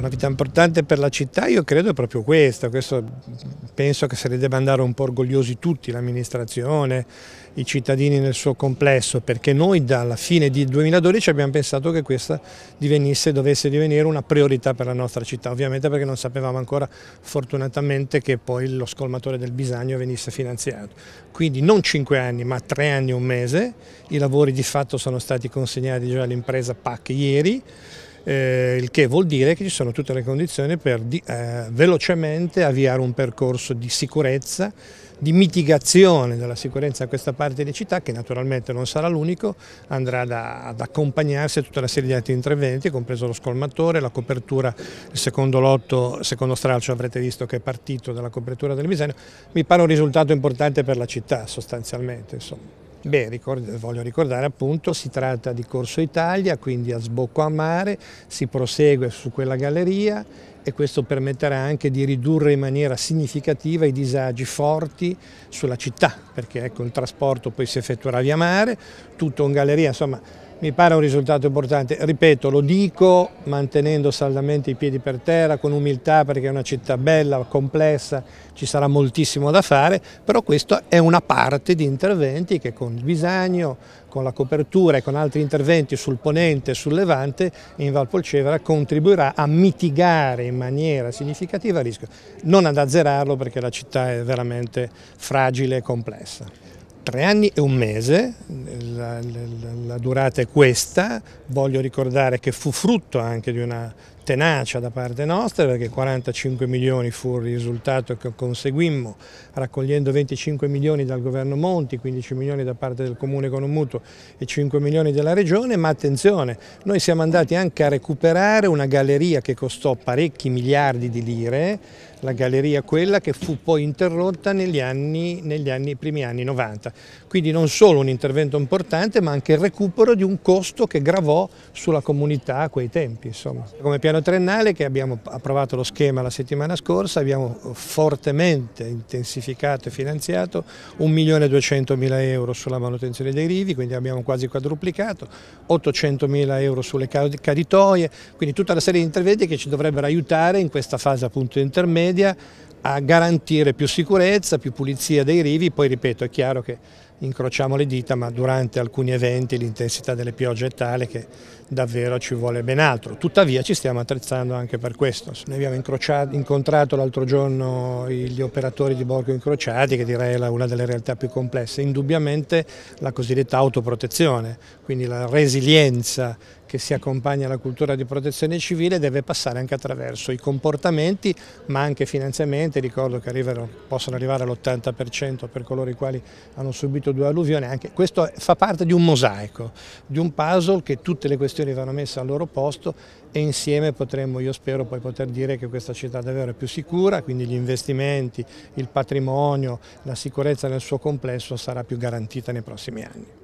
una vita importante per la città io credo è proprio questa, questo penso che se ne debba andare un po' orgogliosi tutti, l'amministrazione, i cittadini nel suo complesso, perché noi dalla fine di 2012 abbiamo pensato che questa divenisse, dovesse divenire una priorità per la nostra città, ovviamente perché non sapevamo ancora fortunatamente che poi lo scolmatore del Bisagno venisse finanziato. Quindi non cinque anni ma tre anni e un mese, i lavori di fatto sono stati consegnati già all'impresa PAC ieri, eh, il che vuol dire che ci sono tutte le condizioni per di, eh, velocemente avviare un percorso di sicurezza, di mitigazione della sicurezza a questa parte di città che naturalmente non sarà l'unico, andrà da, ad accompagnarsi a tutta una serie di altri interventi, compreso lo scolmatore, la copertura, il secondo lotto, secondo stralcio avrete visto che è partito dalla copertura del Miseno, mi pare un risultato importante per la città sostanzialmente. Insomma. Beh, ricordo, voglio ricordare appunto, si tratta di Corso Italia, quindi a sbocco a mare, si prosegue su quella galleria e questo permetterà anche di ridurre in maniera significativa i disagi forti sulla città, perché ecco, il trasporto poi si effettuerà via mare, tutto in galleria, insomma mi pare un risultato importante, ripeto, lo dico mantenendo saldamente i piedi per terra, con umiltà perché è una città bella, complessa, ci sarà moltissimo da fare, però questa è una parte di interventi che con il Bisagno, con la copertura e con altri interventi sul Ponente e sul Levante in Valpolcevera contribuirà a mitigare in maniera significativa il rischio, non ad azzerarlo perché la città è veramente fragile e complessa tre anni e un mese la, la, la durata è questa, voglio ricordare che fu frutto anche di una tenacia da parte nostra perché 45 milioni fu il risultato che conseguimmo raccogliendo 25 milioni dal governo Monti, 15 milioni da parte del comune con un mutuo e 5 milioni della regione, ma attenzione, noi siamo andati anche a recuperare una galleria che costò parecchi miliardi di lire, la galleria quella che fu poi interrotta negli anni, negli anni, primi anni 90. Quindi non solo un intervento importante ma anche il recupero di un costo che gravò sulla comunità a quei tempi. Insomma. Come piano triennale che abbiamo approvato lo schema la settimana scorsa, abbiamo fortemente intensificato e finanziato 1.200.000 euro sulla manutenzione dei rivi, quindi abbiamo quasi quadruplicato, 800.000 euro sulle caditoie, quindi tutta una serie di interventi che ci dovrebbero aiutare in questa fase appunto intermedia a garantire più sicurezza, più pulizia dei rivi, poi ripeto è chiaro che incrociamo le dita ma durante alcuni eventi l'intensità delle piogge è tale che davvero ci vuole ben altro. Tuttavia ci stiamo attrezzando anche per questo. Noi abbiamo incontrato l'altro giorno gli operatori di borgo incrociati, che direi è una delle realtà più complesse, indubbiamente la cosiddetta autoprotezione, quindi la resilienza che si accompagna alla cultura di protezione civile deve passare anche attraverso i comportamenti ma anche finanziamenti, ricordo che arrivano, possono arrivare all'80% per coloro i quali hanno subito due alluvioni, anche questo fa parte di un mosaico, di un puzzle che tutte le questioni istituzioni vanno messe al loro posto e insieme potremmo, io spero, poi poter dire che questa città davvero è più sicura, quindi gli investimenti, il patrimonio, la sicurezza nel suo complesso sarà più garantita nei prossimi anni.